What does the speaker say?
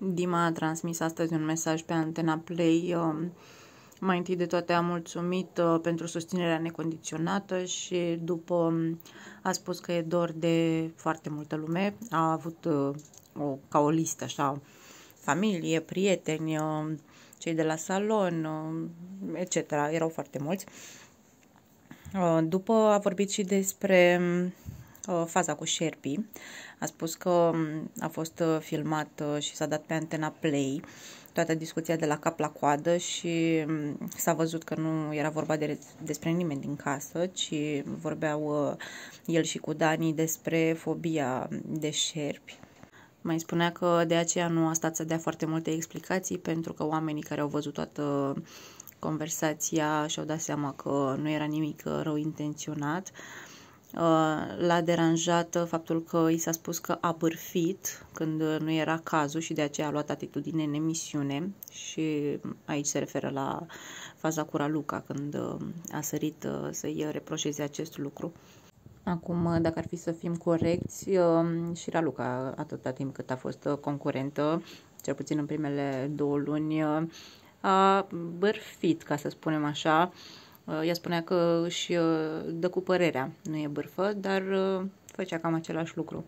Dima a transmis astăzi un mesaj pe Antena Play. Um, mai întâi de toate a mulțumit uh, pentru susținerea necondiționată și după um, a spus că e dor de foarte multă lume. A avut uh, o, ca o listă așa, familie, prieteni, um, cei de la salon, etc. Erau foarte mulți. Uh, după a vorbit și despre Uh, faza cu Sherpy. A spus că um, a fost uh, filmat uh, și s-a dat pe antena Play toată discuția de la cap la coadă și um, s-a văzut că nu era vorba de, despre nimeni din casă, ci vorbeau el și cu Dani despre fobia de șerpi. Mai spunea că de aceea nu a stat să dea foarte multe explicații, pentru că oamenii care au văzut toată conversația și-au dat seama că nu era nimic rău intenționat. Uh, Uh, l-a deranjat uh, faptul că i s-a spus că a bârfit când uh, nu era cazul și de aceea a luat atitudine în emisiune și aici se referă la faza cu Raluca când a sărit să-i reproșeze acest lucru. Acum, dacă ar fi să fim corecți, și Raluca, atâta timp cât a fost concurentă, cel puțin în primele două luni, a bârfit, ca să spunem așa, Uh, ea spunea că își uh, dă cu părerea, nu e bârfă, dar uh, făcea cam același lucru.